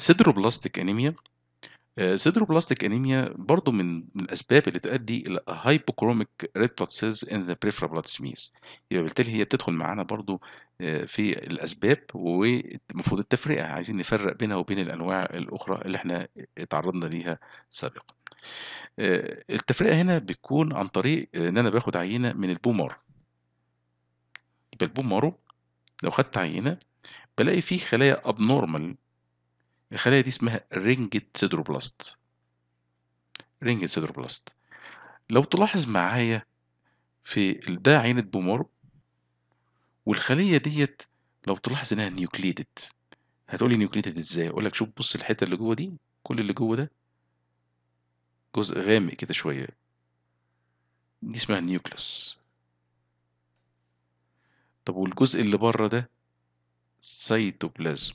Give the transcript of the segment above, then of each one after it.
سيدروبلاستيك أنيميا سيدرو آه، سيدروبلاستيك أنيميا برضو من من الأسباب اللي تؤدي إلى هايبوكروميك ريد بلاد سيلز إن ذا بريفرال بلاد سميز يبقى بالتالي هي بتدخل معانا برضو آه، في الأسباب والمفروض التفرقة عايزين نفرق بينها وبين الأنواع الأخرى اللي احنا اتعرضنا ليها سابقا آه، التفرقة هنا بتكون عن طريق إن أنا باخد عينة من البومار يبقى البومارو لو خدت عينة بلاقي فيه خلايا ابنورمال الخلايا دي اسمها رينجت سيدروبلاست رينجت سيدروبلاست لو تلاحظ معايا في ده عينة بومور والخلية ديت لو تلاحظ انها نيوكليتد هتقولي نيوكليتد ازاي اقول لك شوف بص الحته اللي جوه دي كل اللي جوه ده جزء غامق كده شويه دي اسمها نيوكلس طب والجزء اللي بره ده سيتوبلازم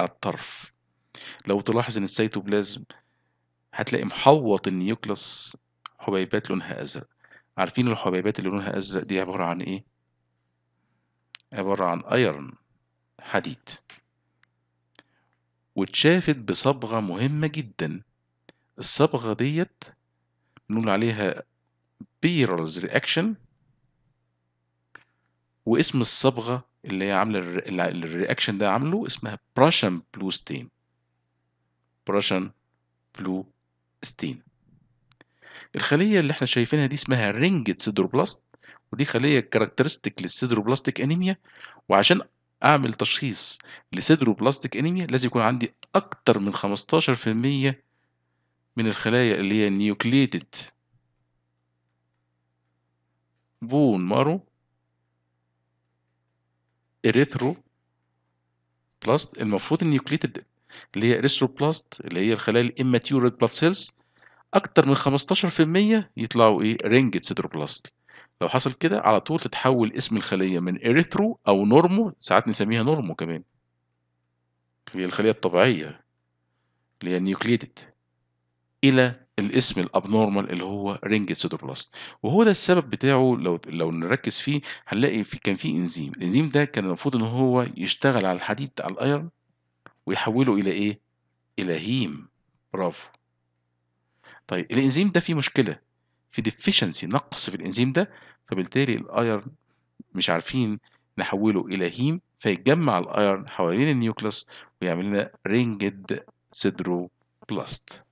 الطرف لو تلاحظ ان السيتوبلازم هتلاقي محوط النيوكلس حبيبات لونها ازرق عارفين الحبيبات اللي لونها ازرق دي عباره عن ايه عباره عن ايرن حديد واتشافت بصبغه مهمه جدا الصبغه ديت بنقول عليها بيرلز رياكشن واسم الصبغه اللي هي عامله الرياكشن ده عامله اسمها براشن بلو ستين براشن بلو ستين الخليه اللي احنا شايفينها دي اسمها رينجت سيدروبلاست ودي خليه كاركترستيك للسيدروبلاستيك انيميا وعشان اعمل تشخيص لسيدروبلاستيك انيميا لازم يكون عندي اكتر من 15% من الخلايا اللي هي نيوكليتد بون مارو اريثرو بلاست المفروض النيوكليتد اللي هي بلاست اللي هي الخلايا الاماتيور بلاد سيلز اكتر من 15% يطلعوا ايه رينج سيدروبلاست لو حصل كده على طول تتحول اسم الخليه من اريثرو او نورمو ساعات نسميها نورمو كمان هي الخليه الطبيعيه اللي هي النيوكليتد الى الاسم الابنورمال اللي هو رينج سيتوبلاست وهو ده السبب بتاعه لو لو نركز فيه هنلاقي في كان في انزيم الانزيم ده كان المفروض ان هو يشتغل على الحديد على الايرن ويحوله الى ايه الى هيم برافو طيب الانزيم ده فيه مشكله في ديفيشنسي نقص في الانزيم ده فبالتالي الايرن مش عارفين نحوله الى هيم فيتجمع الايرن حوالين النيوكلس ويعمل لنا رينجد بلاست